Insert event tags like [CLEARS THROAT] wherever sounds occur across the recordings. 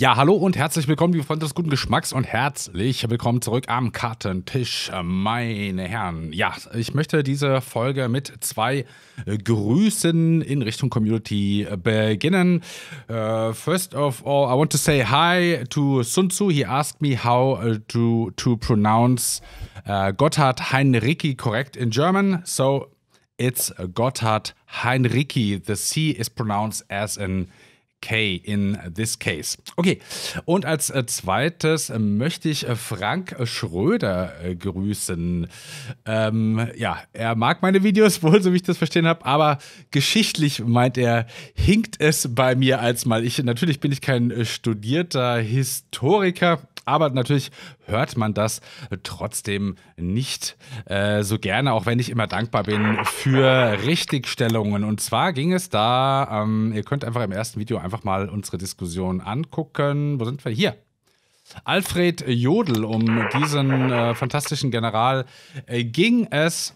Ja, hallo und herzlich willkommen, liebe Freunde des guten Geschmacks und herzlich willkommen zurück am Kartentisch, meine Herren. Ja, ich möchte diese Folge mit zwei äh, Grüßen in Richtung Community äh, beginnen. Uh, first of all, I want to say hi to Sun Tzu. He asked me how uh, to, to pronounce uh, Gotthard Heinrichi correct in German. So it's Gotthard Heinrichi. The C is pronounced as an K in this case. Okay, und als äh, zweites äh, möchte ich äh, Frank Schröder grüßen. Ähm, ja, er mag meine Videos [LAUGHS] wohl, so wie ich das verstehen habe, aber geschichtlich meint er, hinkt es bei mir als mal. Ich, natürlich bin ich kein studierter Historiker, aber natürlich hört man das trotzdem nicht äh, so gerne, auch wenn ich immer dankbar bin für Richtigstellungen. Und zwar ging es da, ähm, ihr könnt einfach im ersten Video einfach mal unsere Diskussion angucken. Wo sind wir? Hier. Alfred Jodl, um diesen äh, fantastischen General äh, ging es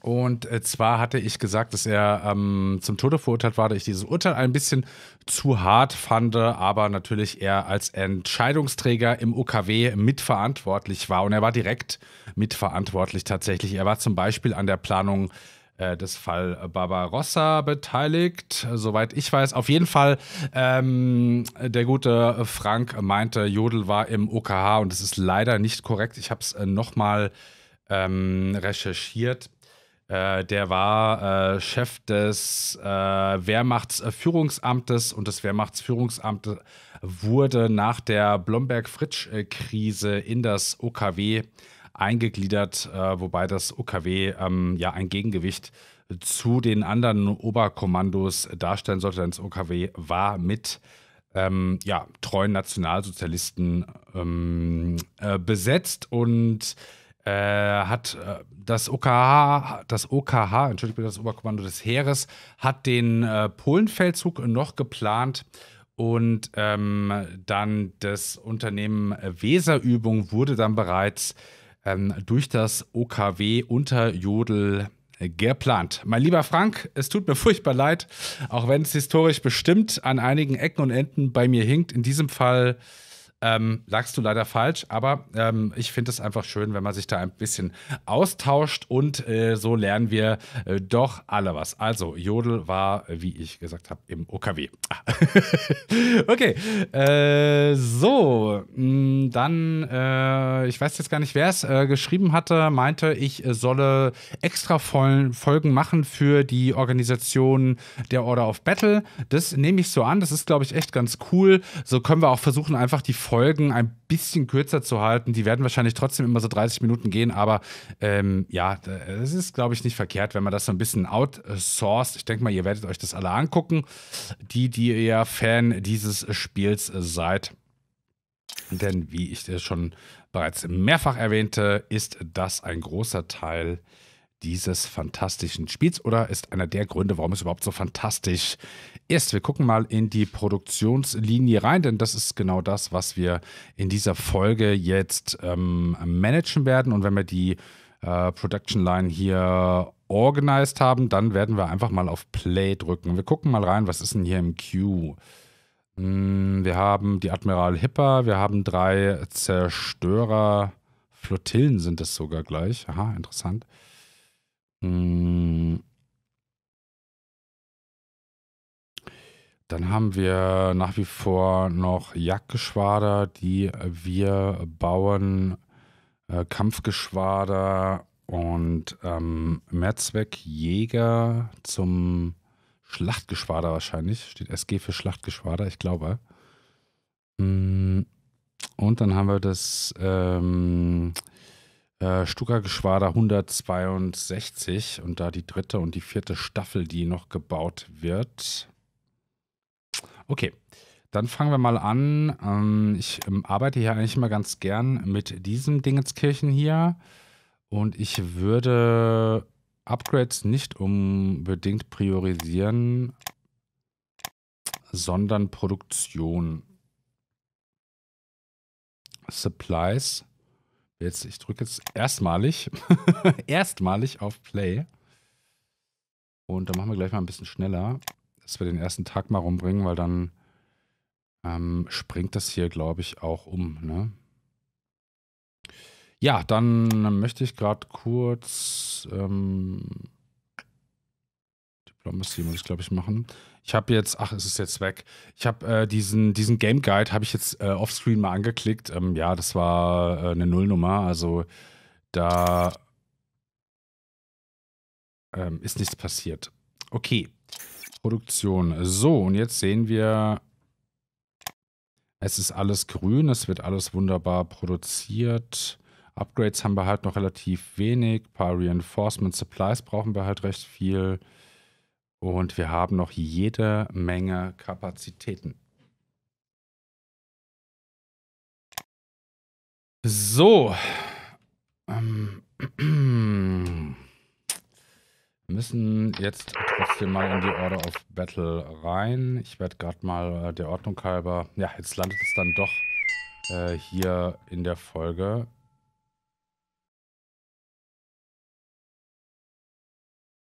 und äh, zwar hatte ich gesagt, dass er ähm, zum Tode verurteilt war, da ich dieses Urteil ein bisschen zu hart fand, aber natürlich er als Entscheidungsträger im OKW mitverantwortlich war. Und er war direkt mitverantwortlich tatsächlich. Er war zum Beispiel an der Planung äh, des Fall Barbarossa beteiligt, soweit ich weiß. Auf jeden Fall, ähm, der gute Frank meinte, Jodel war im OKH und das ist leider nicht korrekt. Ich habe es äh, nochmal ähm, recherchiert. Äh, der war äh, Chef des äh, Wehrmachtsführungsamtes und das Wehrmachtsführungsamt wurde nach der Blomberg-Fritsch-Krise in das OKW eingegliedert, äh, wobei das OKW ähm, ja ein Gegengewicht zu den anderen Oberkommandos darstellen sollte. Denn das OKW war mit ähm, ja, treuen Nationalsozialisten ähm, äh, besetzt und äh, hat äh, das OKH, das OKH, entschuldigt das Oberkommando des Heeres, hat den äh, Polenfeldzug noch geplant und ähm, dann das Unternehmen Weserübung wurde dann bereits ähm, durch das OKW unter Jodel geplant. Mein lieber Frank, es tut mir [LAUGHS] furchtbar leid, auch wenn es historisch bestimmt an einigen Ecken und Enden bei mir hinkt. In diesem Fall ähm, lagst du leider falsch, aber ähm, ich finde es einfach schön, wenn man sich da ein bisschen austauscht und äh, so lernen wir äh, doch alle was. Also, Jodel war, wie ich gesagt habe, im OKW. [LAUGHS] okay, äh, so, mh, hm, dann, äh, ich weiß jetzt gar nicht, wer es äh, geschrieben hatte, meinte, ich solle extra Folgen machen für die Organisation der Order of Battle. Das nehme ich so an, das ist, glaube ich, echt ganz cool. So können wir auch versuchen, einfach die Folgen Folgen ein bisschen kürzer zu halten. Die werden wahrscheinlich trotzdem immer so 30 Minuten gehen, aber ähm, ja, es ist, glaube ich, nicht verkehrt, wenn man das so ein bisschen outsourced. Ich denke mal, ihr werdet euch das alle angucken, die, die ihr Fan dieses Spiels seid. Denn wie ich schon bereits mehrfach erwähnte, ist das ein großer Teil dieses fantastischen Spiels oder ist einer der Gründe, warum es überhaupt so fantastisch erst, Wir gucken mal in die Produktionslinie rein, denn das ist genau das, was wir in dieser Folge jetzt ähm, managen werden. Und wenn wir die äh, Production Line hier organisiert haben, dann werden wir einfach mal auf Play drücken. Wir gucken mal rein, was ist denn hier im Queue? Hm, wir haben die Admiral Hipper, wir haben drei Zerstörer, Flottillen sind es sogar gleich. Aha, interessant. Hm, Dann haben wir nach wie vor noch Jagdgeschwader, die wir bauen, äh, Kampfgeschwader und ähm, Mehrzweckjäger zum Schlachtgeschwader wahrscheinlich. Steht SG für Schlachtgeschwader, ich glaube. Mm, und dann haben wir das ähm, äh, Stuka-Geschwader 162 und da die dritte und die vierte Staffel, die noch gebaut wird. Okay, dann fangen wir mal an. Ähm, ich ähm, arbeite hier eigentlich immer ganz gern mit diesem Dingenskirchen hier. Und ich würde Upgrades nicht unbedingt priorisieren, sondern Produktion. Supplies. Jetzt, ich drücke jetzt erstmalig, [LAUGHS] erstmalig auf Play. Und dann machen wir gleich mal ein bisschen schneller dass wir den ersten Tag mal rumbringen, weil dann ähm, springt das hier, glaube ich, auch um. Ne? Ja, dann möchte ich gerade kurz ähm, Diplomacy muss ich, glaube ich, machen. Ich habe jetzt, ach, es ist jetzt weg. Ich habe äh, diesen, diesen Game Guide habe ich jetzt äh, offscreen mal angeklickt. Ähm, ja, das war äh, eine Nullnummer. Also da ähm, ist nichts passiert. Okay. Produktion. So, und jetzt sehen wir, es ist alles grün, es wird alles wunderbar produziert. Upgrades haben wir halt noch relativ wenig. Ein paar Reinforcement Supplies brauchen wir halt recht viel. Und wir haben noch jede Menge Kapazitäten. So. Ähm. [CLEARS THROAT] müssen jetzt trotzdem mal in die Order of Battle rein. Ich werde gerade mal äh, der Ordnung halber... Ja, jetzt landet es dann doch äh, hier in der Folge.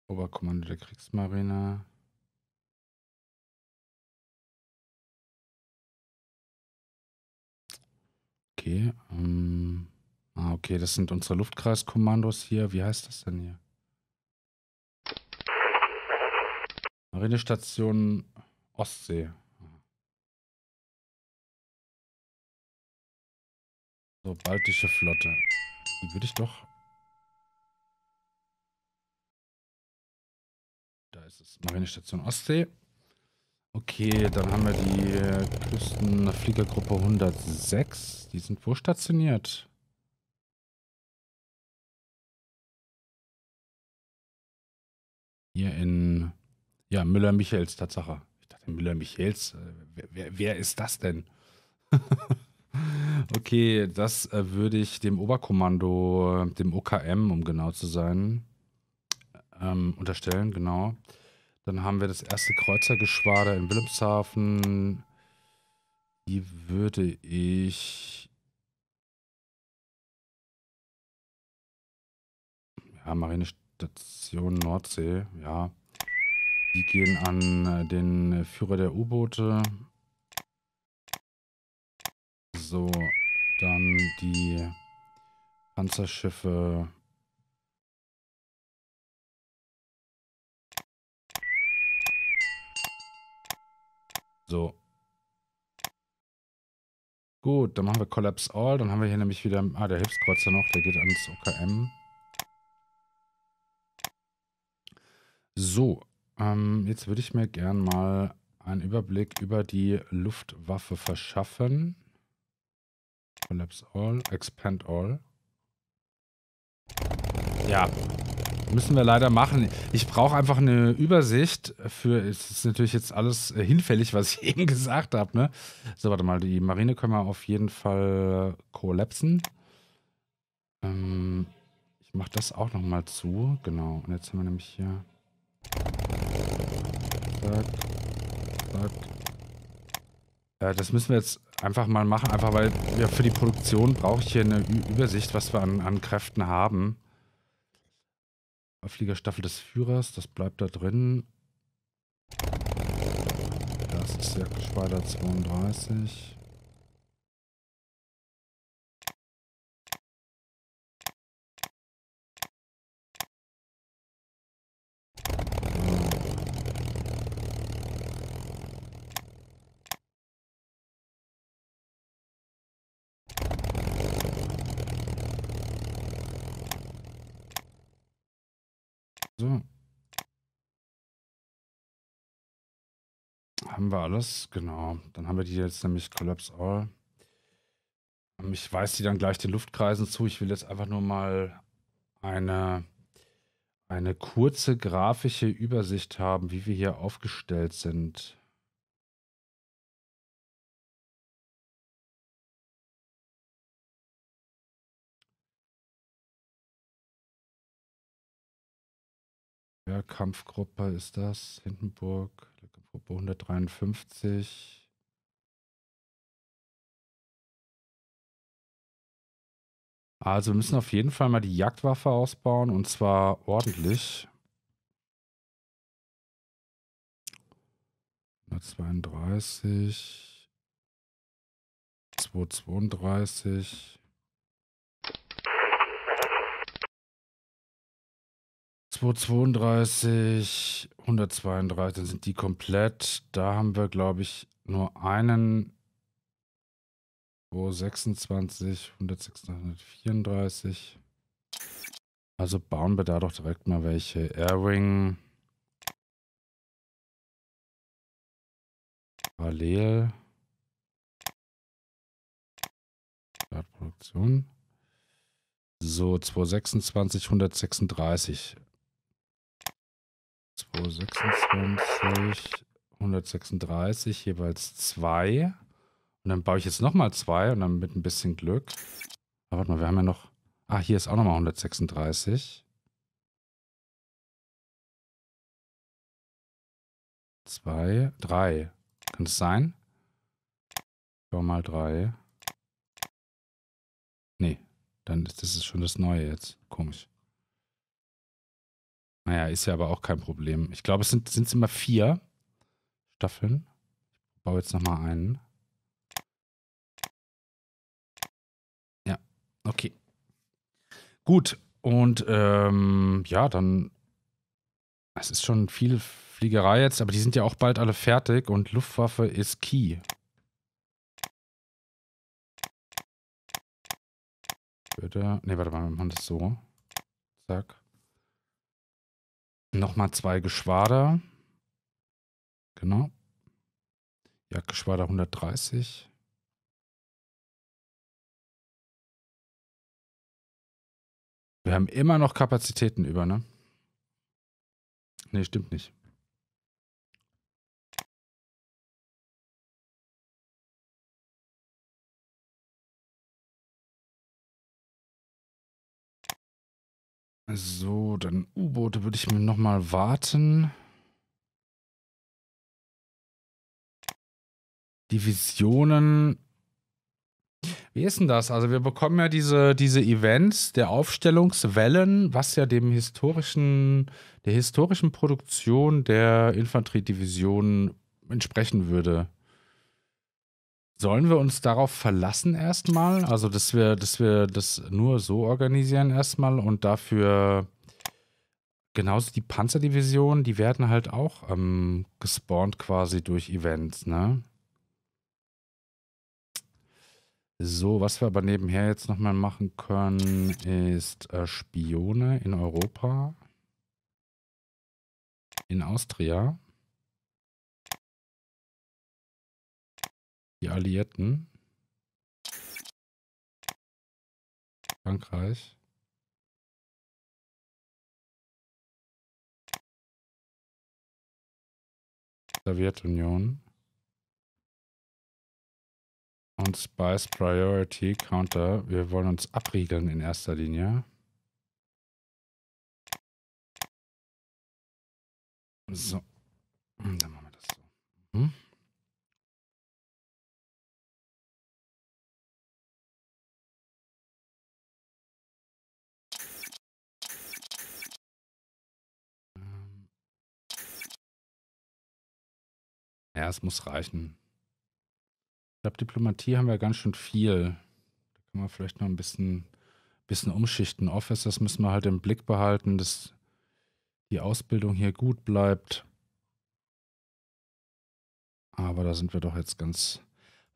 Oberkommando der Kriegsmarine. Okay. Ähm, ah, okay, das sind unsere Luftkreiskommandos hier. Wie heißt das denn hier? Marinestation Ostsee. So, baltische Flotte. Die würde ich doch... Da ist es. Marinestation Ostsee. Okay, dann haben wir die äh, Küstenfliegergruppe 106. Die sind wo stationiert? Hier in ja, Müller-Michels, Tatsache. Ich dachte, Müller-Michels, äh, wer, wer, wer, ist das denn? [LAUGHS] okay, das äh, würde ich dem Oberkommando, dem OKM, um genau zu sein, ähm, unterstellen, genau. Dann haben wir das erste Kreuzergeschwader in Wilhelmshaven. Die würde ich... Ja, Marinestation Nordsee, ja. Die gehen an äh, den äh, Führer der U-Boote. So, dann die Panzerschiffe. So. Gut, dann machen wir Collapse All. Dann haben wir hier nämlich wieder... Ah, der Hilfskreuzer noch. Der geht ans OKM. So, ähm, jetzt würde ich mir gern mal einen Überblick über die Luftwaffe verschaffen. Collapse all, expand all. Ja, müssen wir leider machen. Ich brauche einfach eine Übersicht für, es ist natürlich jetzt alles äh, hinfällig, was ich [LAUGHS] eben gesagt habe, ne? So, warte mal, die Marine können wir auf jeden Fall kollapsen. Ähm, ich mache das auch nochmal zu, genau. Und jetzt haben wir nämlich hier Gut. Äh, das müssen wir jetzt einfach mal machen, einfach weil ja, für die Produktion brauche ich hier eine Ü Übersicht, was wir an, an Kräften haben. Fliegerstaffel des Führers, das bleibt da drin. Das ist der Jagdgeschwader 32. haben wir alles, genau. Dann haben wir die jetzt nämlich Collapse All. Ähm, ich weise die dann gleich den Luftkreisen zu. Ich will jetzt einfach nur mal eine, eine kurze grafische Übersicht haben, wie wir hier aufgestellt sind. Ja, Kampfgruppe ist das, Hindenburg bei 153. Also wir müssen auf jeden Fall mal die Jagdwaffe ausbauen und zwar ordentlich. 132. 232. 232, 132, sind die komplett. Da haben wir, glaube ich, nur einen. 226, 136, 134. Also bauen wir da doch direkt mal welche. Airwing. Parallel. Startproduktion. So, 226, 136. 26, 136, jeweils 2. Und dann baue ich jetzt nochmal 2 und dann mit ein bisschen Glück. Aber ah, warte mal, wir haben ja noch. Ah, hier ist auch nochmal 136. 2, 3. Kann es sein? Ich baue mal 3. Nee, dann ist das schon das Neue jetzt. Komisch. Naja, ist ja aber auch kein Problem. Ich glaube, es sind immer vier Staffeln. Ich baue jetzt nochmal einen. Ja, okay. Gut, und ähm, ja, dann. Es ist schon viel Fliegerei jetzt, aber die sind ja auch bald alle fertig und Luftwaffe ist key. Ne, warte mal, wir machen das so. Zack. Nochmal zwei Geschwader. Genau. Jagdgeschwader 130. Wir haben immer noch Kapazitäten über, ne? Ne, stimmt nicht. So, dann U-Boote würde ich mir nochmal warten. Divisionen. Wie ist denn das? Also wir bekommen ja diese, diese Events der Aufstellungswellen, was ja dem historischen, der historischen Produktion der Infanteriedivision entsprechen würde. Sollen wir uns darauf verlassen erstmal? Also, dass wir, dass wir das nur so organisieren erstmal und dafür genauso die Panzerdivision, die werden halt auch ähm, gespawnt quasi durch Events, ne? So, was wir aber nebenher jetzt nochmal machen können, ist äh, Spione in Europa. In Austria. die Alliierten. Frankreich. Sowjetunion. Und Spice Priority Counter. Wir wollen uns abriegeln in erster Linie. So. Dann machen wir das so. Hm? Ja, es muss reichen. Ich glaube, Diplomatie haben wir ganz schön viel. Da kann man vielleicht noch ein bisschen, bisschen umschichten. Office, das müssen wir halt im Blick behalten, dass die Ausbildung hier gut bleibt. Aber da sind wir doch jetzt ganz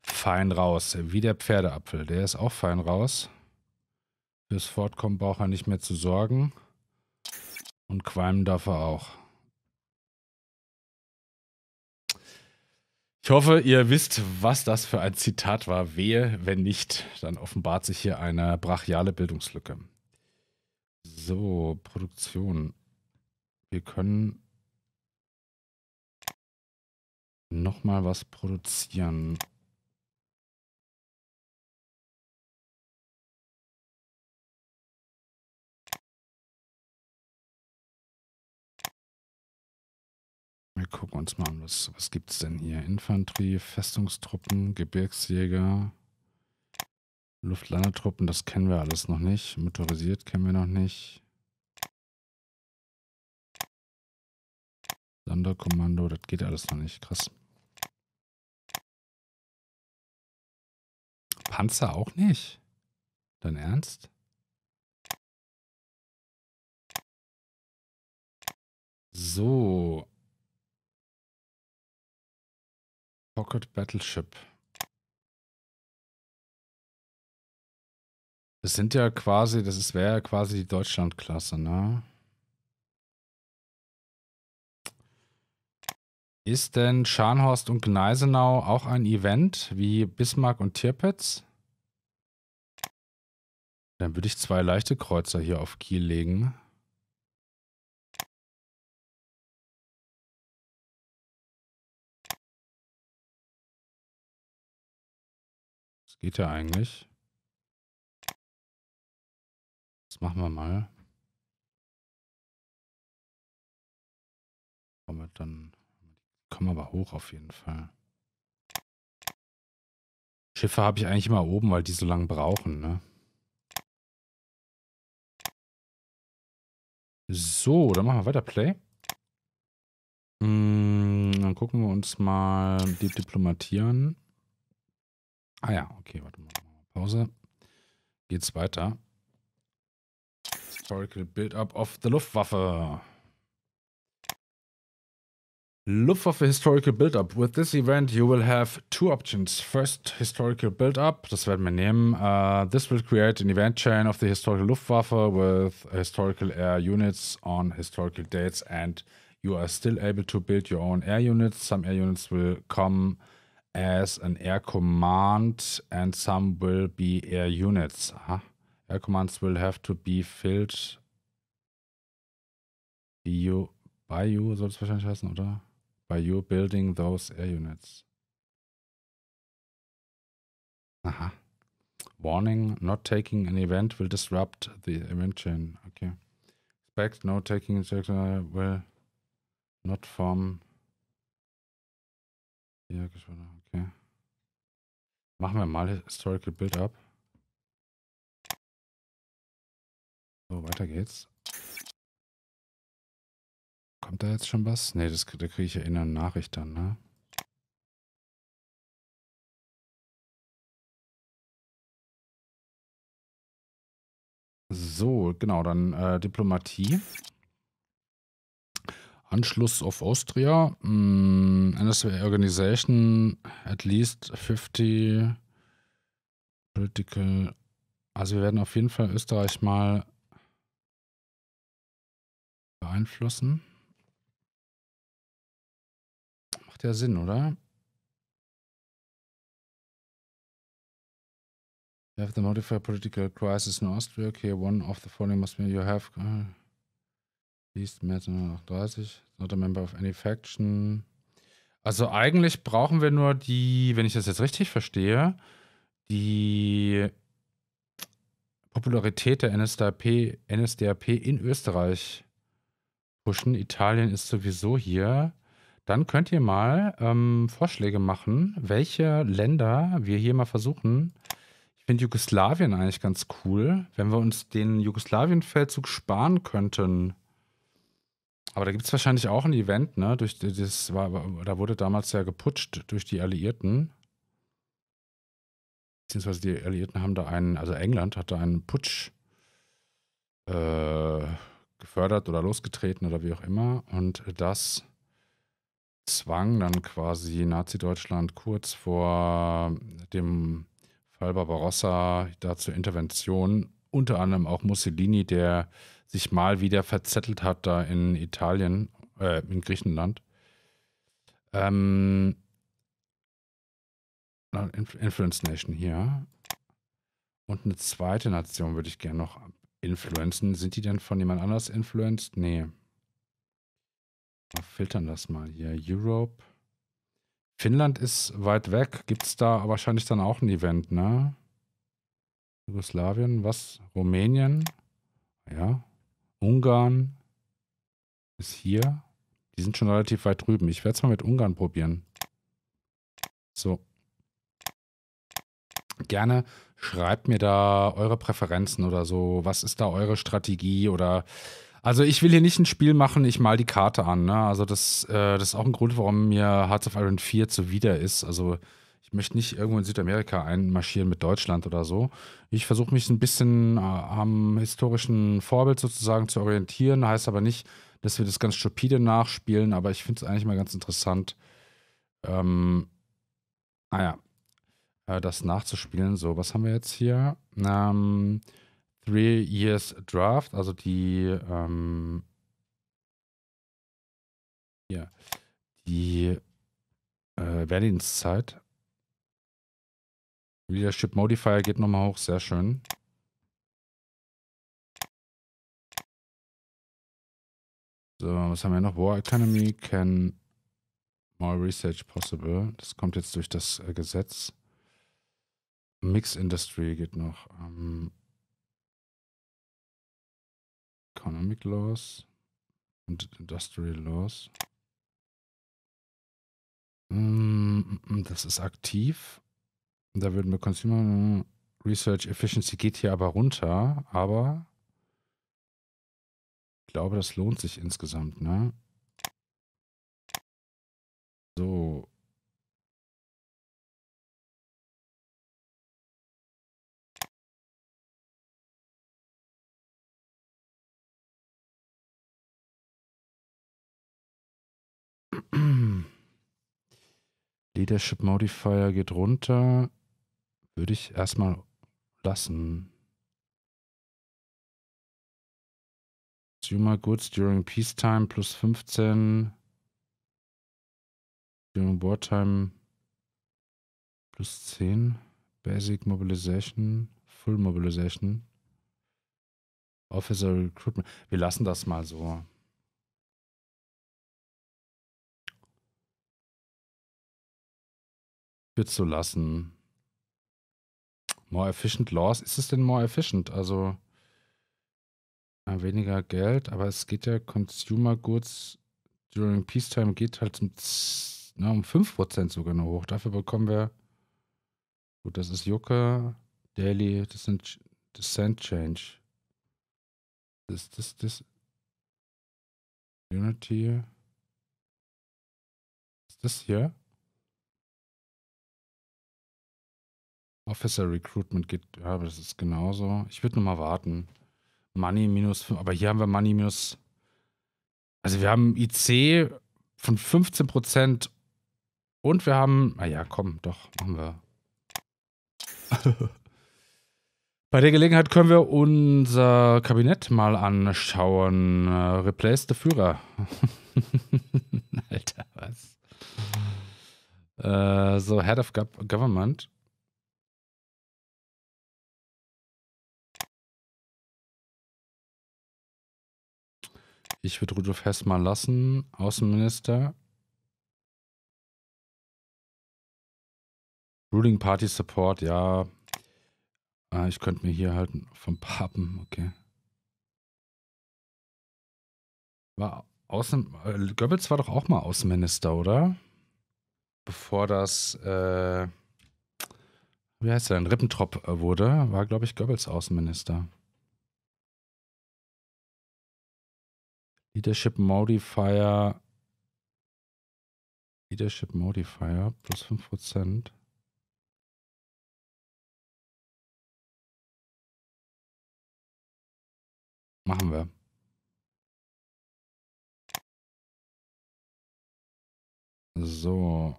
fein raus. Wie der Pferdeapfel, der ist auch fein raus. Fürs Fortkommen braucht er nicht mehr zu sorgen. Und qualmen darf er auch. Ich hoffe, ihr wisst, was das für ein Zitat war. Wehe, wenn nicht, dann offenbart sich hier eine brachiale Bildungslücke. So, Produktion. Wir können nochmal was produzieren. Wir gucken uns mal an, was, was gibt es denn hier? Infanterie, Festungstruppen, Gebirgsjäger, Luftlandetruppen, das kennen wir alles noch nicht. Motorisiert kennen wir noch nicht. Sonderkommando, das geht alles noch nicht. Krass. Panzer auch nicht? Dein Ernst? So, Pocket Battleship. Das sind ja quasi, das wäre ja quasi die Deutschlandklasse, ne? Ist denn Scharnhorst und Gneisenau auch ein Event wie Bismarck und Tirpitz? Dann würde ich zwei leichte Kreuzer hier auf Kiel legen. Geht ja eigentlich. Das machen wir mal. Kommen dann. Kommen wir aber hoch auf jeden Fall. Schiffe habe ich eigentlich immer oben, weil die so lange brauchen, ne? So, dann machen wir weiter Play. Hm, dann gucken wir uns mal die Diplomatie an. Ah ja, okay, warte mal. Pause. Geht's weiter. Historical Build-up of the Luftwaffe. Luftwaffe Historical Build-up. With this event you will have two options. First, Historical Build-up, das werden wir nehmen. Uh, this will create an event chain of the Historical Luftwaffe with historical air units on historical dates and you are still able to build your own air units. Some air units will come as an air command and some will be air units. Huh? Air commands will have to be filled you, by you soll es wahrscheinlich heißen, oder? By you building those air units. Aha. Warning, not taking an event will disrupt the event chain. Okay. Expect no taking instruction will not form. we're not. Machen wir mal Historical Build-Up. So, weiter geht's. Kommt da jetzt schon was? Ne, da kriege ich ja eh in der Nachricht dann, ne? So, genau, dann äh, Diplomatie. Anschluss auf Austria. Mm, NSW Organization at least 50 Political. Also wir werden auf jeden Fall Österreich mal beeinflussen. Macht ja Sinn, oder? We have the modified political crisis in Austria. Okay, one of the following must be you have. Uh, Least März 1938. Not a member of any faction. Also eigentlich brauchen wir nur die, wenn ich das jetzt richtig verstehe, die Popularität der NSDAP, NSDAP in Österreich pushen. Italien ist sowieso hier. Dann könnt ihr mal ähm, Vorschläge machen, welche Länder wir hier mal versuchen. Ich finde Jugoslawien eigentlich ganz cool, wenn wir uns den Jugoslawien-Feldzug sparen könnten. Aber da gibt es wahrscheinlich auch ein Event, ne? Durch das war, da wurde damals ja geputscht durch die Alliierten. Beziehungsweise die Alliierten haben da einen, also England hat da einen Putsch äh, gefördert oder losgetreten oder wie auch immer. Und das zwang dann quasi Nazi-Deutschland kurz vor dem Fall Barbarossa da zur Intervention. Unter anderem auch Mussolini, der sich mal wieder verzettelt hat da in Italien, äh, in Griechenland. Ähm, Influence Nation hier. Und eine zweite Nation würde ich gerne noch influenzen. Sind die denn von jemand anders influenced? Nee. Mal filtern das mal hier. Europe. Finnland ist weit weg. Gibt es da wahrscheinlich dann auch ein Event, ne? Jugoslawien, was? Rumänien? Ja, Ungarn ist hier. Die sind schon relativ weit drüben. Ich werde es mal mit Ungarn probieren. So. Gerne schreibt mir da eure Präferenzen oder so. Was ist da eure Strategie oder... Also ich will hier nicht ein Spiel machen, ich mal die Karte an. Ne? Also das, äh, das ist auch ein Grund, warum mir Hearts of Iron 4 zuwider ist. Also möchte nicht irgendwo in Südamerika einmarschieren mit Deutschland oder so. Ich versuche mich ein bisschen äh, am historischen Vorbild sozusagen zu orientieren, heißt aber nicht, dass wir das ganz stupide nachspielen, aber ich finde es eigentlich mal ganz interessant, ähm, naja, ah äh, das nachzuspielen. So, was haben wir jetzt hier? Ähm, Three Years Draft, also die, ähm, hier, die äh, Berlinszeit. Leadership Modifier geht nochmal hoch, sehr schön. So, was haben wir noch? War Economy can more research possible. Das kommt jetzt durch das äh, Gesetz. Mix Industry geht noch. Ähm, economic Laws und Industrial Laws. Mm, mm, mm, das ist aktiv. Da würden wir Consumer Research Efficiency geht hier aber runter, aber ich glaube, das lohnt sich insgesamt, ne? So. [CLEARS THROAT] Leadership Modifier geht runter würde ich erstmal lassen. Consumer Goods during Peacetime plus 15. During Wartime plus 10. Basic Mobilization. Full Mobilization. Officer Recruitment. Wir lassen das mal so. Wird so lassen. More efficient laws. Ist es denn more efficient? Also weniger Geld, aber es geht ja Consumer Goods during Peacetime geht halt um, na, um 5% sogar noch hoch. Dafür bekommen wir, gut, das ist Jucke, Daily, das sind Descent Change. Das, das, das, Unity. Ist das hier? Officer Recruitment geht, ja, das ist genauso. Ich würde nochmal warten. Money minus, aber hier haben wir Money minus, also wir haben IC von 15% und wir haben, naja, komm, doch, machen wir. [LAUGHS] Bei der Gelegenheit können wir unser Kabinett mal anschauen. Uh, äh, replace the Führer. [LAUGHS] Alter, was? Uh, so, Head of Go Government. Ich würde Rudolf Hess mal lassen, Außenminister. Ruling Party Support, ja. Ah, ich könnte mir hier halten. Vom Papen, okay. War Außen, äh, Goebbels war doch auch mal Außenminister, oder? Bevor das, äh, wie heißt er denn, Rippentrop äh, wurde, war, glaube ich, Goebbels Außenminister. Leadership Modifier. Leadership Modifier plus 5%. Machen wir. So.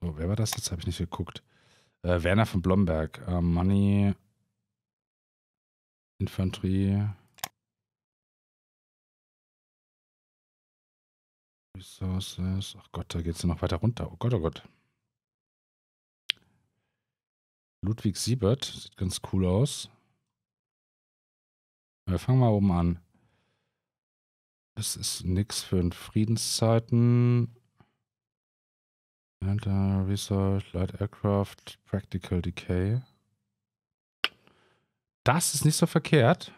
So, wer war das jetzt? Habe ich nicht geguckt. Äh, Werner von Blomberg. Äh, Money Infanterie. Resources. Ach Gott, da geht es noch weiter runter. Oh Gott, oh Gott. Ludwig Siebert. Sieht ganz cool aus. Wir fangen mal oben an. Das ist nix für in Friedenszeiten. Hunter Research, Light Aircraft, Practical Decay. Das ist nicht so verkehrt.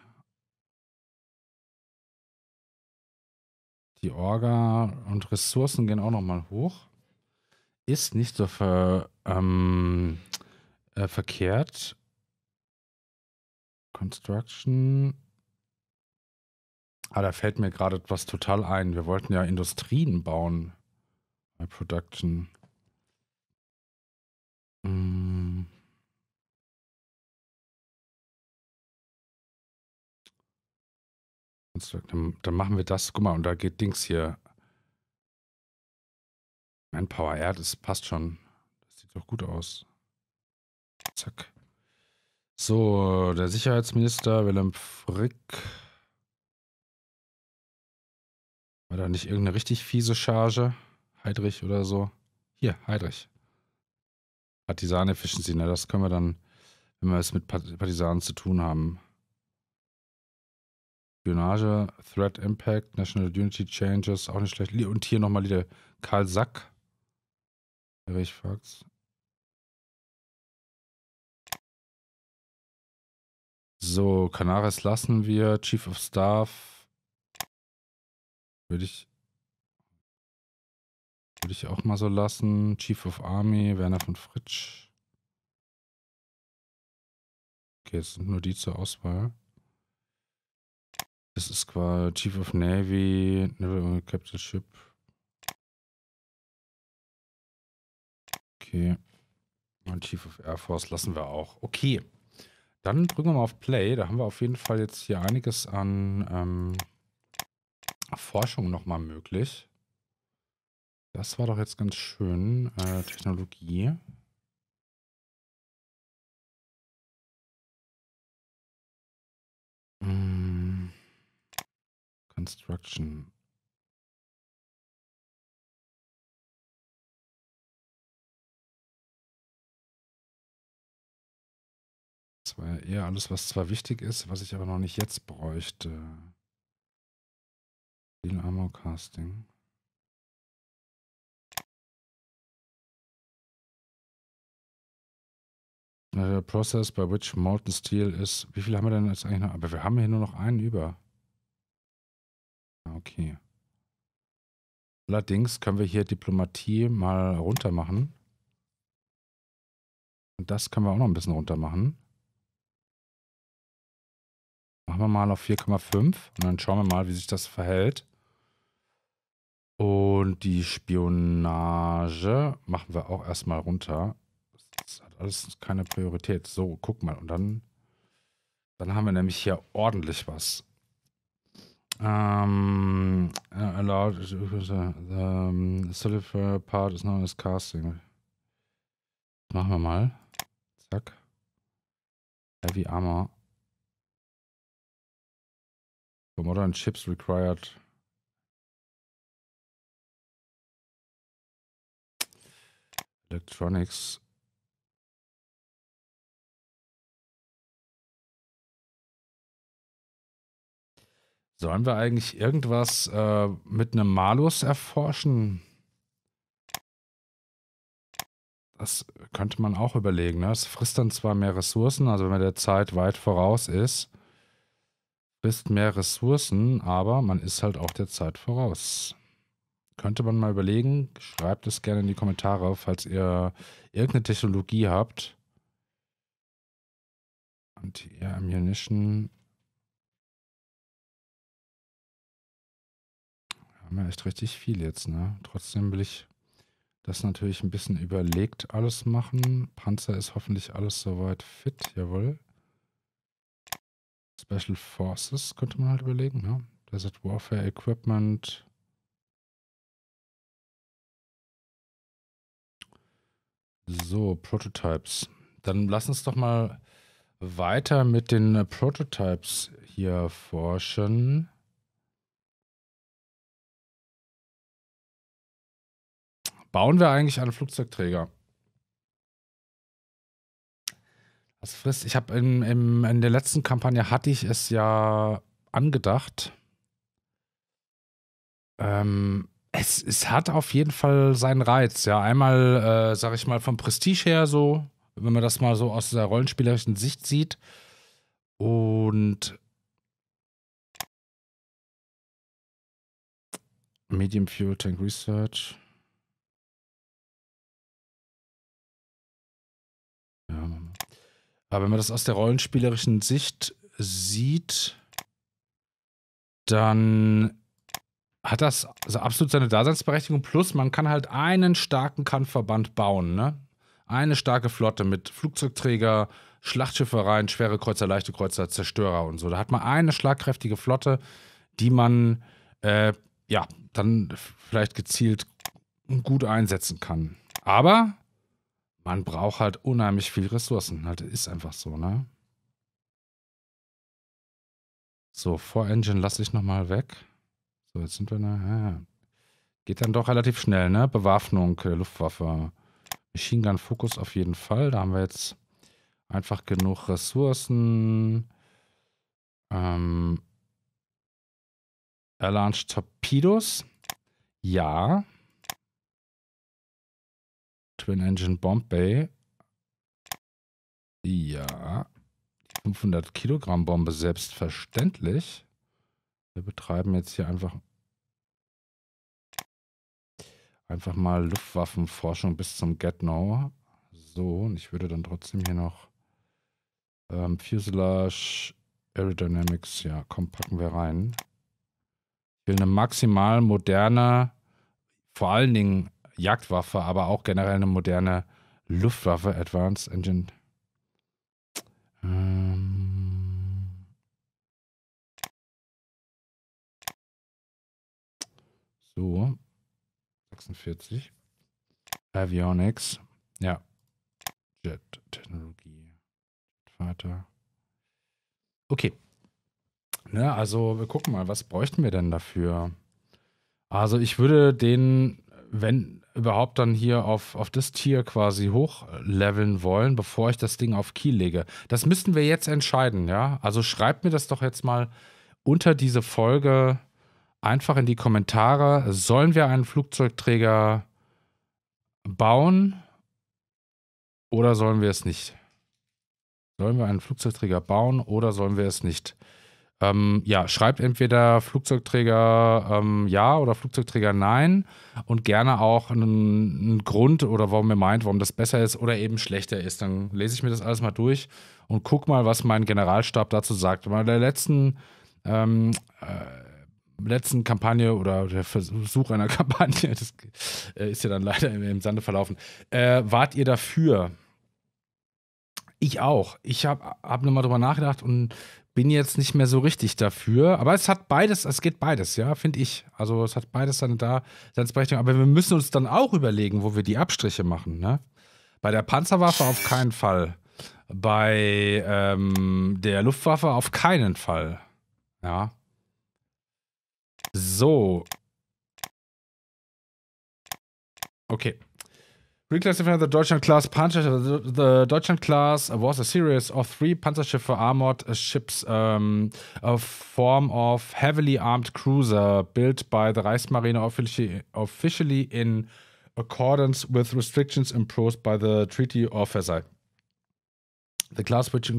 Die Orga und Ressourcen gehen auch nochmal hoch. Ist nicht so ver, ähm, äh, verkehrt. Construction. Ah, da fällt mir gerade etwas total ein. Wir wollten ja Industrien bauen. Bei Production. Mm. Dann, dann machen wir das. Guck mal, und da geht Dings hier. Manpower, ja, das passt schon. Das sieht doch gut aus. Zack. So, der Sicherheitsminister Willem Frick. War da nicht irgendeine richtig fiese Charge? Heidrich oder so? Hier, Heidrich. Partisan Efficiency, ne? Das können wir dann, wenn wir es mit Partisanen zu tun haben. Spionage, Threat Impact, National Unity Changes, auch nicht schlecht. Und hier nochmal wieder Karl Sack. Erich Fax. So, Canaris lassen wir. Chief of Staff. Würde ich. Würde ich auch mal so lassen. Chief of Army, Werner von Fritsch. Okay, jetzt sind nur die zur Auswahl. Das ist quasi Chief of Navy, Naval Captain Ship. Okay. Und Chief of Air Force lassen wir auch. Okay. Dann drücken wir mal auf Play. Da haben wir auf jeden Fall jetzt hier einiges an ähm, Forschung nochmal möglich. Das war doch jetzt ganz schön. Äh, Technologie. Hm. Construction Das war ja eher alles, was zwar wichtig ist, was ich aber noch nicht jetzt bräuchte. Steel Armor Casting. The process by which molten steel ist. Wie viel haben wir denn jetzt eigentlich noch? Aber wir haben hier nur noch einen über. Ah, okay. Allerdings können wir hier Diplomatie mal runter machen. Und das können wir auch noch ein bisschen runter machen. Machen wir mal auf 4,5 und dann schauen wir mal, wie sich das verhält. Und die Spionage machen wir auch erstmal runter. Das hat alles keine Priorität. So, guck mal. Und dann, dann haben wir nämlich hier ordentlich was. Um, uh, allowed uh, the silver part is known as casting. Machen wir mal. Zack. Heavy Armor. For modern chips required. Electronics Sollen wir eigentlich irgendwas äh, mit einem Malus erforschen? Das könnte man auch überlegen. Ne? Es frisst dann zwar mehr Ressourcen, also wenn man der Zeit weit voraus ist, frisst mehr Ressourcen, aber man ist halt auch der Zeit voraus. Könnte man mal überlegen. Schreibt es gerne in die Kommentare, falls ihr irgendeine Technologie habt. Anti-Air Ammunition. haben ja echt richtig viel jetzt, ne? Trotzdem will ich das natürlich ein bisschen überlegt alles machen. Panzer ist hoffentlich alles soweit fit, jawohl. Special Forces könnte man halt überlegen, ja. Ne? Desert Warfare Equipment. So, Prototypes. Dann lass uns doch mal weiter mit den Prototypes hier forschen. Bauen wir eigentlich einen Flugzeugträger? Was frisst. Ich habe in, in, in der letzten Kampagne hatte ich es ja angedacht. Ähm, es, es, hat auf jeden Fall seinen Reiz. Ja, einmal, äh, sag ich mal, vom Prestige her so, wenn man das mal so aus der rollenspielerischen Sicht sieht. Und Medium Fuel Tank Research. Ja. Aber wenn man das aus der rollenspielerischen Sicht sieht, dann hat das also absolut seine Daseinsberechtigung. Plus, man kann halt einen starken Kampfverband bauen, ne? Eine starke Flotte mit Flugzeugträger, Schlachtschiffereien, schwere Kreuzer, leichte Kreuzer, Zerstörer und so. Da hat man eine schlagkräftige Flotte, die man äh, ja dann vielleicht gezielt gut einsetzen kann. Aber man braucht halt unheimlich viel Ressourcen. Halt, ist einfach so, ne? So, Vor-Engine lasse ich nochmal weg. So, jetzt sind wir, na, ja. Geht dann doch relativ schnell, ne? Bewaffnung, äh, Luftwaffe. Machine Gun Fokus auf jeden Fall. Da haben wir jetzt einfach genug Ressourcen. Ähm, Airlaunch Torpedos. Ja. Twin Engine Bombay. Ja. 500 Kilogramm Bombe, selbstverständlich. Wir betreiben jetzt hier einfach einfach mal Luftwaffenforschung bis zum Get Now. So, und ich würde dann trotzdem hier noch ähm, Fuselage Aerodynamics, ja, komm, packen wir rein. Ich will eine maximal moderne, vor allen Dingen Jagdwaffe, aber auch generell eine moderne Luftwaffe, Advanced Engine. Ähm so. 46. Avionics. Ja. Jet-Technologie. Vater. Okay. Ja, ne, also wir gucken mal, was bräuchten wir denn dafür? Also ich würde den, wenn, überhaupt dann hier auf, auf das Tier quasi hochleveln wollen, bevor ich das Ding auf Key lege. Das müssten wir jetzt entscheiden, ja? Also schreibt mir das doch jetzt mal unter diese Folge einfach in die Kommentare. Sollen wir einen Flugzeugträger bauen oder sollen wir es nicht? Sollen wir einen Flugzeugträger bauen oder sollen wir es nicht? Ähm, ja, schreibt entweder Flugzeugträger ähm, ja oder Flugzeugträger nein und gerne auch einen, einen, Grund oder warum ihr meint, warum das besser ist oder eben schlechter ist. Dann lese ich mir das alles mal durch und guck mal, was mein Generalstab dazu sagt. Bei der letzten, ähm, äh, letzten Kampagne oder der Versuch einer [LAUGHS] Kampagne, das äh, ist ja dann leider im, im Sande verlaufen, äh, wart ihr dafür? Ich auch. Ich habe hab nochmal drüber nachgedacht und bin jetzt nicht mehr so richtig dafür. Aber es hat beides, es geht beides, ja, finde ich. Also es hat beides dann da seine Berechtigung. Aber wir müssen uns dann auch überlegen, wo wir die Abstriche machen, ne? Bei der Panzerwaffe auf keinen Fall. Bei ähm, der Luftwaffe auf keinen Fall. Ja. So. Okay. Reclassify the Deutschland-class Panzerschiffe. The, the Deutschland-class was a series of three Panzerschiffe armored ships, um, a form of heavily armed cruiser built by the Reichsmarine officially, officially in accordance with restrictions imposed by the Treaty of Versailles. The class, which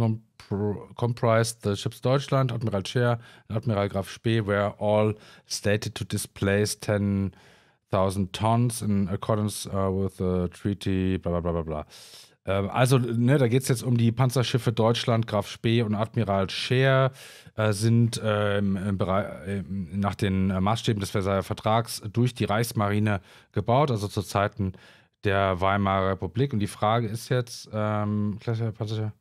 comprised the ships Deutschland, Admiral Scheer, and Admiral Graf Spee, were all stated to displace 10 1000 tons in accordance uh, with the treaty, bla bla bla bla bla. Ähm, also, ne, da geht es jetzt um die Panzerschiffe Deutschland, Graf Spee und Admiral Scheer äh, sind äh, im, im äh, nach den äh, Maßstäben des Versailler Vertrags durch die Reichsmarine gebaut, also zu Zeiten der Weimarer Republik. Und die Frage ist jetzt, ähm, Panzerschiff,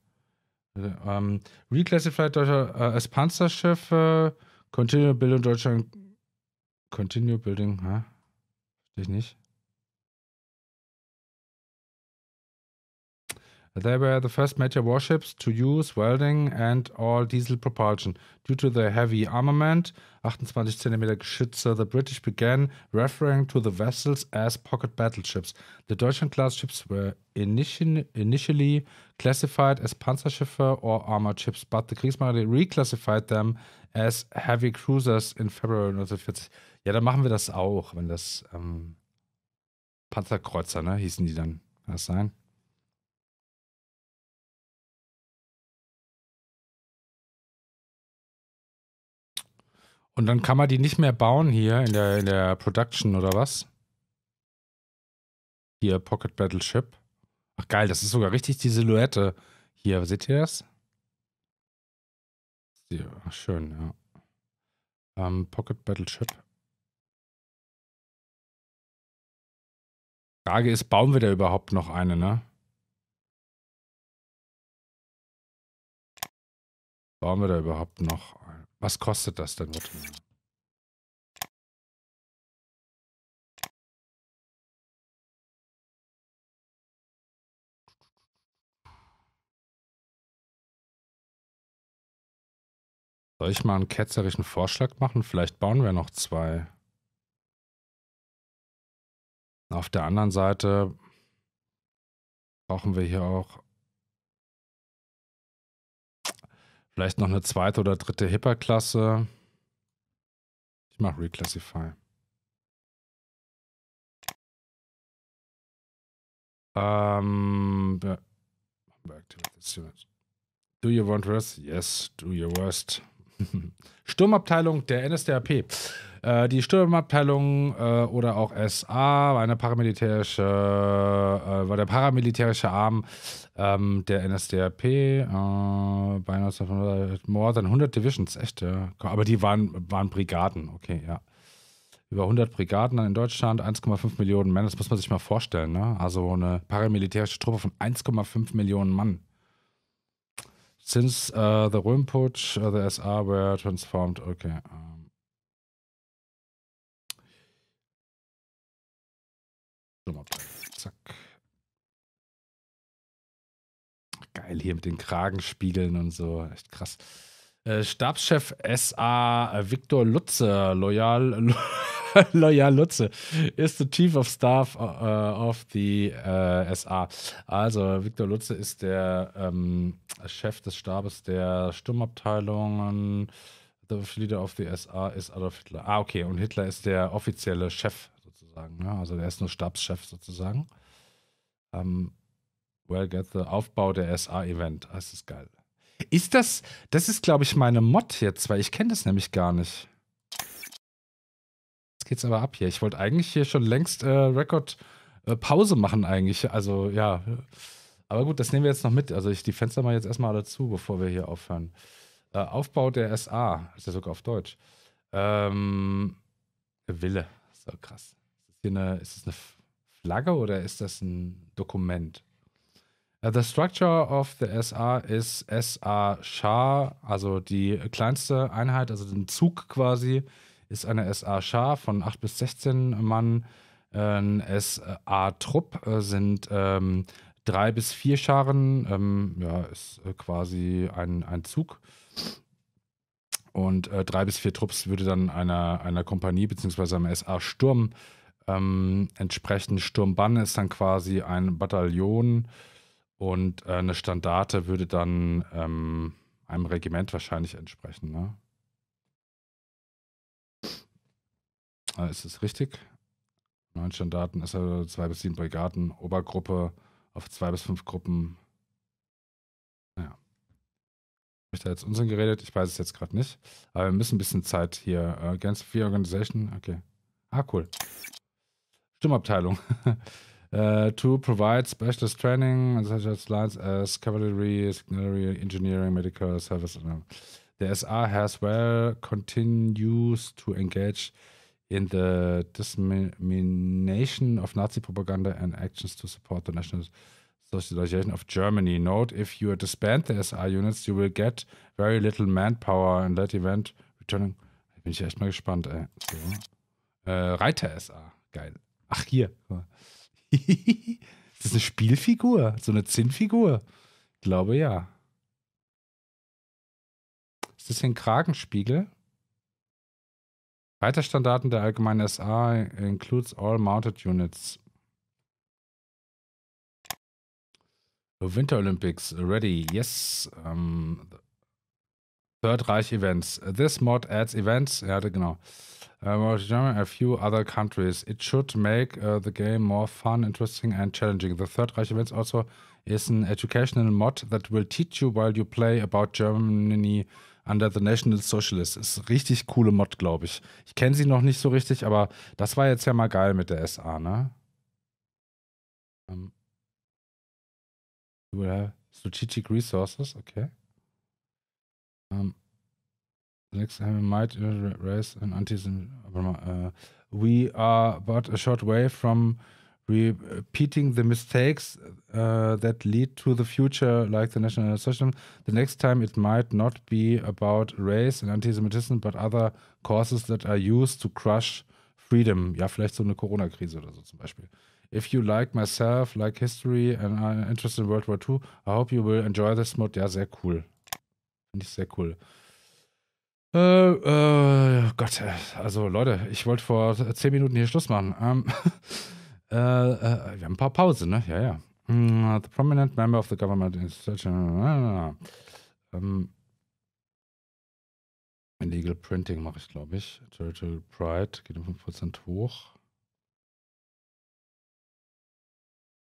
ähm, reclassified Deutsche, als Panzerschiffe, continue building Deutschland, continue building, huh? Dich nicht? They were the first major warships to use welding and all diesel propulsion. Due to their heavy armament, 28 cm Geschütze, the British began referring to the vessels as pocket battleships. The Deutschland-class ships were initially classified as Panzerschiffe or armored ships, but the Kriegsmarine reclassified them as heavy cruisers in February 1940. Ja, dann machen wir das auch, wenn das ähm, Panzerkreuzer, ne, hießen die dann. Kann das sein? Und dann kann man die nicht mehr bauen hier in der, in der Production oder was? Hier, Pocket Battleship. Ach geil, das ist sogar richtig die Silhouette. Hier, seht ihr das? Ja, schön, ja. Ähm, Pocket Battleship. Frage ist, bauen wir da überhaupt noch eine, ne? Bauen wir da überhaupt noch eine? Was kostet das denn? Warte mal. Soll ich mal einen ketzerischen Vorschlag machen? Vielleicht bauen wir noch zwei. Auf der anderen Seite brauchen wir hier auch vielleicht noch eine zweite oder dritte Hipper-Klasse. Ich mache Reclassify. Um, ähm, do your want rest? Yes, do your worst. [LAUGHS] Sturmabteilung der NSDAP. Äh, die Sturmabteilung äh, oder auch SA war, eine paramilitärische, äh, war der paramilitärische Arm ähm, der NSDAP. Äh, bei 1900, more than 100 Divisions, echt. Ja. Aber die waren, waren Brigaden, okay, ja. Über 100 Brigaden in Deutschland, 1,5 Millionen Männer, das muss man sich mal vorstellen. Ne? Also eine paramilitärische Truppe von 1,5 Millionen Mann. Since uh, the Römputsch, uh, äh, the SA were transformed, okay. Uh, Zack. Geil hier mit den Kragenspiegeln und so. Echt krass. Äh, Stabschef SA äh, Viktor Lutze, loyal, [LAUGHS] loyal Lutze, ist der Chief of Staff uh, of the uh, äh, SA. Also Viktor Lutze ist der ähm, Chef des Stabes der Sturmabteilungen. The Leader of the SA ist Adolf Hitler. Ah, okay. Und Hitler ist der offizielle Chef sozusagen. Ne? Also er ist nur Stabschef sozusagen. Ähm, well get the Aufbau der SA-Event. Das ist geil. Ist das, das ist glaube ich meine Mod jetzt, weil ich kenne das nämlich gar nicht. Jetzt geht's aber ab hier. Ich wollte eigentlich hier schon längst äh, Record äh, Pause machen eigentlich. Also ja. Aber gut, das nehmen wir jetzt noch mit. Also ich die Fenster mal jetzt erstmal dazu, bevor wir hier aufhören. Äh, Aufbau der SA, ist ja sogar auf Deutsch. Ähm, Wille. So krass eine, ist das eine Flagge oder ist das ein Dokument? Uh, the structure of the SR ist sa SHA, also die kleinste Einheit, also den Zug quasi, ist eine sa SHA von 8 bis 16 Mann. Äh, ein SA-Trupp äh, sind ähm, drei bis vier Scharen, ähm, ja, ist quasi ein, ein Zug. Und äh, drei bis vier Trupps würde dann einer, einer Kompanie bzw. einem SA-Sturm ähm, entsprechend Sturmbann ist dann quasi ein Bataillon und äh, eine Standarte würde dann ähm, einem Regiment wahrscheinlich entsprechen. Ne? Äh, ist es richtig? Neun Standarten ist er zwei bis sieben Brigaden, Obergruppe auf zwei bis fünf Gruppen. Naja. Habe ich da jetzt Unsinn geredet? Ich weiß es jetzt gerade nicht. Aber wir müssen ein bisschen Zeit hier. Against äh, Free Organization? Okay. Ah, cool. Sturmabteilung. uh, [LAUGHS] äh, to provide specialist training such as lines as cavalry, signalry, engineering, medical service. The SR has well continues to engage in the dissemination of Nazi propaganda and actions to support the national socialization of Germany. Note if you disband the SR units, you will get very little manpower in that event. Returning. Bin ich echt mal gespannt, ey. So. Äh, Reiter SA. Geil. Ach, hier. [LAUGHS] das ist eine Spielfigur, so eine Zinnfigur. Ich glaube ja. Ist das hier ein Kragenspiegel? Weiterstandarten der allgemeinen SA includes all mounted units. Winter Olympics ready. Yes. Um, Third Reich Events. This mod adds events. Ja, genau uh, a few other countries. It should make uh, the game more fun, interesting, and challenging. The Third Reich Events also is an educational mod that will teach you while you play about Germany under the National Socialists. Ist richtig coole Mod, glaube ich. Ich kenne sie noch nicht so richtig, aber das war jetzt ja mal geil mit der SA, ne? Um, ähm. you will have strategic resources, okay. Um, ähm. Next time might uh, raise an anti-Semitism. Äh, we are but a short way from repeating the mistakes uh, that lead to the future, like the national socialism. The next time it might not be about race and Antisemitism, but other causes that are used to crush freedom. Ja, vielleicht so eine Corona-Krise oder so zum Beispiel. If you like myself, like history and are interested in World War II, I hope you will enjoy this mod. Ja, sehr cool. Finde ich sehr cool. Äh, äh, Gott, also Leute, ich wollte vor zehn Minuten hier Schluss machen. Ähm, [LAUGHS] äh, äh, wir haben ein paar Pause, ne? Ja, ja. Mm, the prominent member of the government is such ähm, Illegal Printing mache ich, glaube ich. Territorial Pride geht um 5% hoch.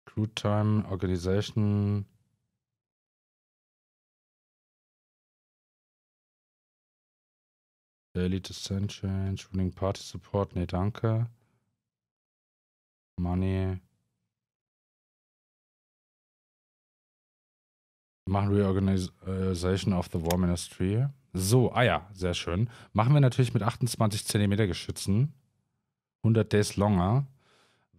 Crew Time Organization Äh, Daily Descent Change, Ruling Party Support, nee, danke. Money. Machen Reorganization äh, of the War Ministry. So, ah ja, sehr schön. Machen wir natürlich mit 28 cm Geschützen. 100 Days Longer.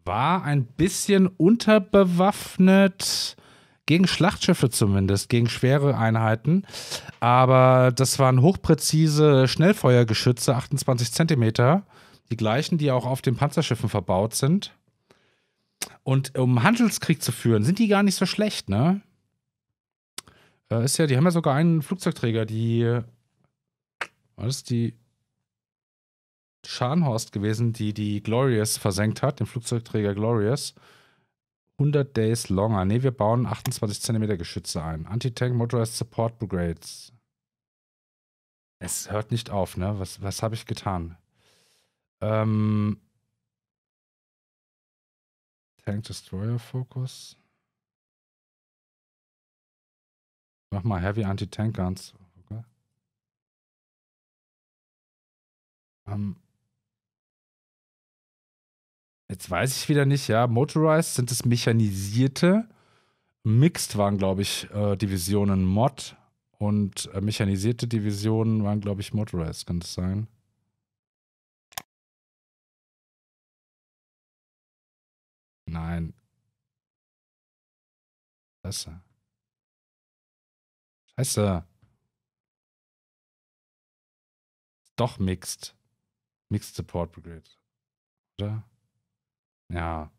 War ein bisschen unterbewaffnet gegen Schlachtschiffe zumindest, gegen schwere Einheiten. Aber das waren hochpräzise Schnellfeuergeschütze, 28 Zentimeter, die gleichen, die auch auf den Panzerschiffen verbaut sind. Und um Handelskrieg zu führen, sind die gar nicht so schlecht, ne? Äh, ist ja, die haben ja sogar einen Flugzeugträger, die. War das die Scharnhorst gewesen, die die Glorious versenkt hat, den Flugzeugträger Glorious? 100 Days Longer. Ne, wir bauen 28 cm Geschütze ein. Anti-Tank Motorized Support Brigades. Es hört nicht auf, ne? Was, was habe ich getan? Ähm, Tank Destroyer Focus. Mach mal Heavy Anti-Tank Guns. Okay. Ähm, jetzt weiß ich wieder nicht, ja, Motorized sind es mechanisierte. Mixed waren, glaube ich, äh, Divisionen Mod und äh, mechanisierte Divisionen waren, glaube ich, Motorized, kann das sein? Nein. Scheiße. Scheiße. Doch Mixed. Mixed Support Brigade. Oder? Ja.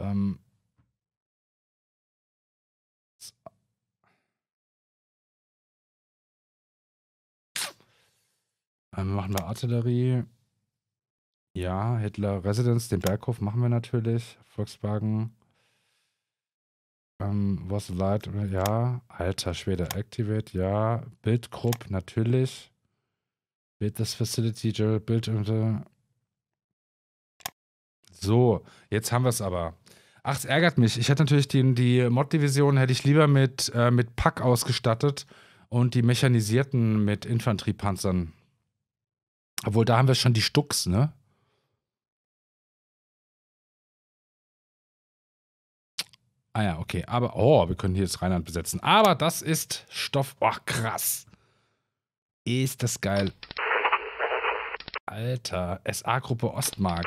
Ähm. Ähm, machen wir Artillerie. Ja, Hitler Residence, den Berghof machen wir natürlich. Volkswagen. Ähm, was Light, Ja, alter Schwede, Activate, ja. Bildgrupp, natürlich. Build this facility, Gerald build. Äh, so, jetzt haben wir es aber. Ach, es ärgert mich. Ich hätte natürlich die, die Mod-Division hätte ich lieber mit, äh, mit Pack ausgestattet und die mechanisierten mit Infanteriepanzern. Obwohl, da haben wir schon die Stucks, ne? Ah ja, okay. Aber, oh, wir können hier jetzt Rheinland besetzen. Aber das ist Stoff. Ach, oh, krass. Ist das geil. Alter, SA-Gruppe Ostmark.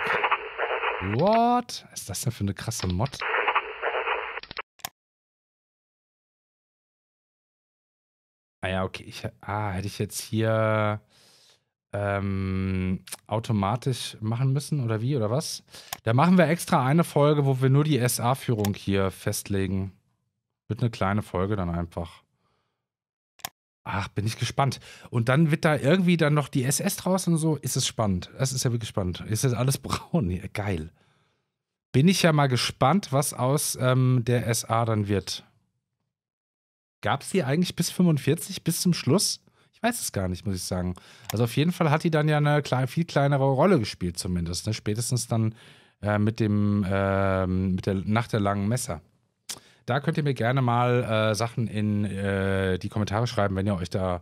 What? Was ist das denn für eine krasse Mod? Ah ja, okay. Ich, ah, hätte ich jetzt hier ähm, automatisch machen müssen oder wie oder was? Da machen wir extra eine Folge, wo wir nur die SA-Führung hier festlegen. Wird eine kleine Folge dann einfach. Ach, bin ich gespannt. Und dann wird da irgendwie dann noch die SS draußen und so. Ist es spannend? Das ist ja wirklich spannend. Ist das alles [LAUGHS] braun? Ja, geil. Bin ich ja mal gespannt, was aus ähm, der SA dann wird. Gab es die eigentlich bis 45, bis zum Schluss? Ich weiß es gar nicht, muss ich sagen. Also auf jeden Fall hat die dann ja eine klein, viel kleinere Rolle gespielt zumindest. Ne? Spätestens dann äh, mit dem, äh, mit der Nacht der langen Messer. Da könnt ihr mir gerne mal äh, Sachen in äh, die Kommentare schreiben, wenn ihr euch da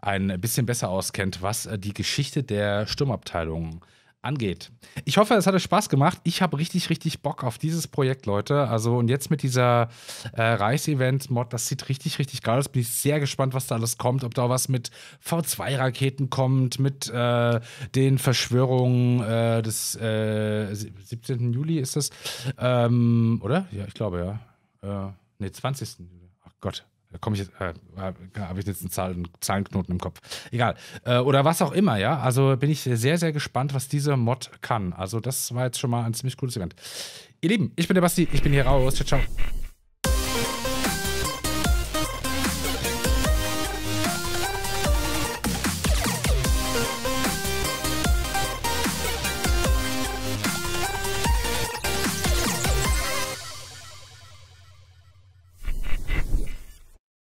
ein bisschen besser auskennt, was äh, die Geschichte der Sturmabteilung angeht. Ich hoffe, es hat euch Spaß gemacht. Ich habe richtig, richtig Bock auf dieses Projekt, Leute. Also und jetzt mit dieser äh, reis mod das sieht richtig, richtig geil aus. Bin ich sehr gespannt, was da alles kommt. Ob da was mit V2-Raketen kommt, mit äh, den Verschwörungen äh, des 17. Äh, Juli ist das. Ähm, oder? Ja, ich glaube, ja äh, nee, 20. Ach Gott, da komme ich jetzt, äh, habe ich jetzt einen, Zahl, einen, Zahlenknoten im Kopf. Egal. Äh, oder was auch immer, ja. Also bin ich sehr, sehr gespannt, was dieser Mod kann. Also, das war jetzt schon mal ein ziemlich cooles Event. Ihr Lieben, ich bin der Basti, ich bin hier raus. Ciao, ciao.